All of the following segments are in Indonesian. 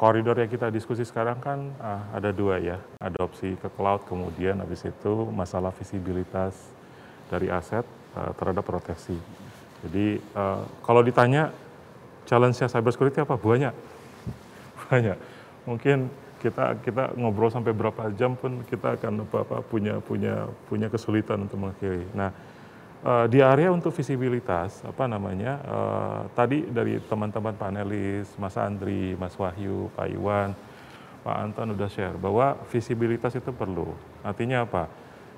koridor yang kita diskusi sekarang kan uh, ada dua ya, adopsi ke cloud, kemudian habis itu masalah visibilitas dari aset uh, terhadap proteksi. Jadi uh, kalau ditanya challenge-nya security apa? Banyak. Banyak. Mungkin kita kita ngobrol sampai berapa jam pun kita akan apa, apa punya punya punya kesulitan untuk mengakhiri. Nah, Eh, di area untuk visibilitas apa namanya eh, tadi dari teman-teman panelis Mas Andri, Mas Wahyu, Pak Iwan, Pak Anton udah share bahwa visibilitas itu perlu. Artinya apa?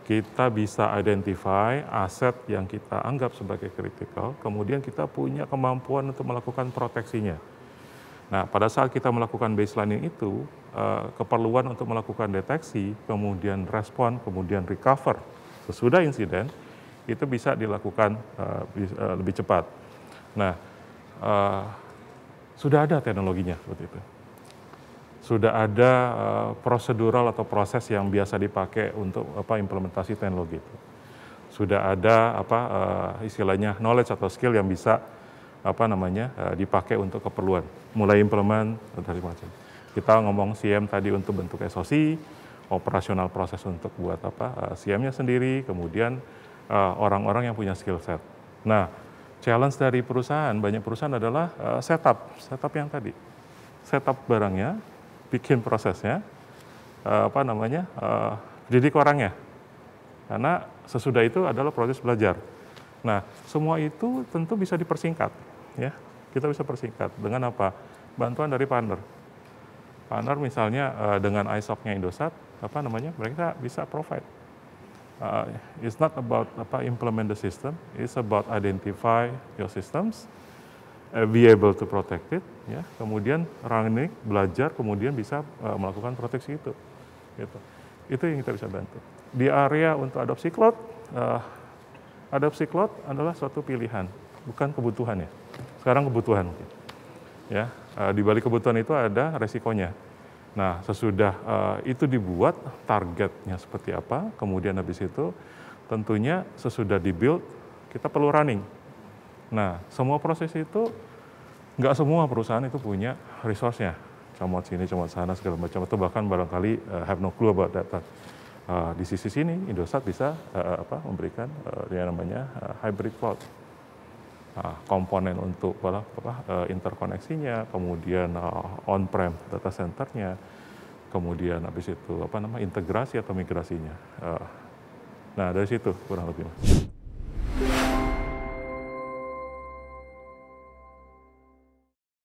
Kita bisa identify aset yang kita anggap sebagai kritikal, kemudian kita punya kemampuan untuk melakukan proteksinya. Nah, pada saat kita melakukan baseline itu, eh, keperluan untuk melakukan deteksi, kemudian respon, kemudian recover sesudah insiden, itu bisa dilakukan uh, lebih cepat. Nah, uh, sudah ada teknologinya seperti itu. Sudah ada uh, prosedural atau proses yang biasa dipakai untuk apa implementasi teknologi itu. Sudah ada apa uh, istilahnya knowledge atau skill yang bisa apa namanya uh, dipakai untuk keperluan. Mulai implement dari macam. Kita ngomong CM tadi untuk bentuk SOC, operasional proses untuk buat apa uh, CM-nya sendiri, kemudian Eh, orang-orang uh, yang punya skill set. Nah, challenge dari perusahaan, banyak perusahaan adalah uh, setup, setup yang tadi. Setup barangnya, bikin prosesnya, uh, apa namanya, uh, didik orangnya. Karena sesudah itu adalah proses belajar. Nah, semua itu tentu bisa dipersingkat. ya Kita bisa persingkat dengan apa? Bantuan dari partner. Partner misalnya uh, dengan ISOC-nya Indosat, apa namanya, mereka bisa provide uh, it's not about apa, implement the system, it's about identify your systems, uh, be able to protect it, ya. kemudian running, belajar, kemudian bisa uh, melakukan proteksi itu. Gitu. Itu yang kita bisa bantu. Di area untuk adopsi cloud, uh, adopsi cloud adalah suatu pilihan, bukan kebutuhan ya. Sekarang kebutuhan mungkin. Ya, uh, di balik kebutuhan itu ada resikonya Nah, sesudah uh, itu dibuat targetnya seperti apa, kemudian habis itu tentunya sesudah dibuild kita perlu running. Nah, semua proses itu nggak semua perusahaan itu punya resource-nya. Comot sini, comot sana, segala macam. itu bahkan barangkali uh, have no clue about that. But, uh, di sisi sini, Indosat bisa uh, apa, memberikan uh, yang namanya uh, hybrid cloud uh, komponen untuk apa, apa, uh, interkoneksinya, kemudian eh, on-prem data centernya, kemudian habis itu apa nama integrasi atau migrasinya. Ah, nah dari situ kurang lebih mas.